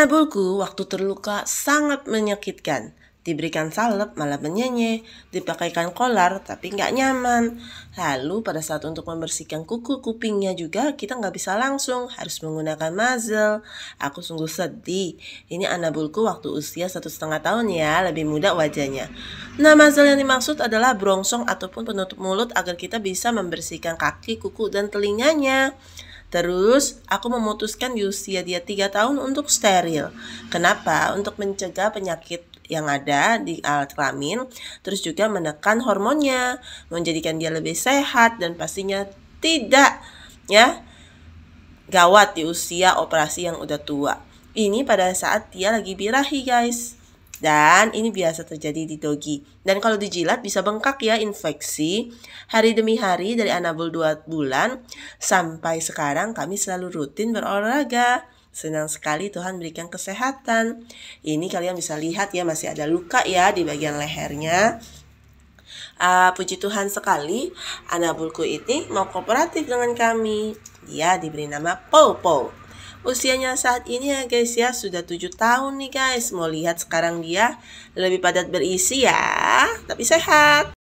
Nabulku waktu terluka sangat menyakitkan. Diberikan salep malah menyenye, dipakaikan kolar tapi nggak nyaman. Lalu pada saat untuk membersihkan kuku kupingnya juga kita nggak bisa langsung, harus menggunakan muzzle. Aku sungguh sedih. Ini anabulku waktu usia satu setengah tahun ya, lebih muda wajahnya. Nah muzzle yang dimaksud adalah brongsong ataupun penutup mulut agar kita bisa membersihkan kaki, kuku, dan telinganya. Terus, aku memutuskan di usia dia 3 tahun untuk steril. Kenapa? Untuk mencegah penyakit yang ada di alat kelamin, terus juga menekan hormonnya, menjadikan dia lebih sehat dan pastinya tidak ya gawat di usia operasi yang udah tua. Ini pada saat dia lagi birahi, guys. Dan ini biasa terjadi di dogi. Dan kalau dijilat bisa bengkak ya infeksi. Hari demi hari dari anabul 2 bulan sampai sekarang kami selalu rutin berolahraga. Senang sekali Tuhan berikan kesehatan. Ini kalian bisa lihat ya masih ada luka ya di bagian lehernya. Uh, puji Tuhan sekali, anabulku ini mau kooperatif dengan kami. Dia diberi nama Popo usianya saat ini ya guys ya sudah tujuh tahun nih guys mau lihat sekarang dia lebih padat berisi ya tapi sehat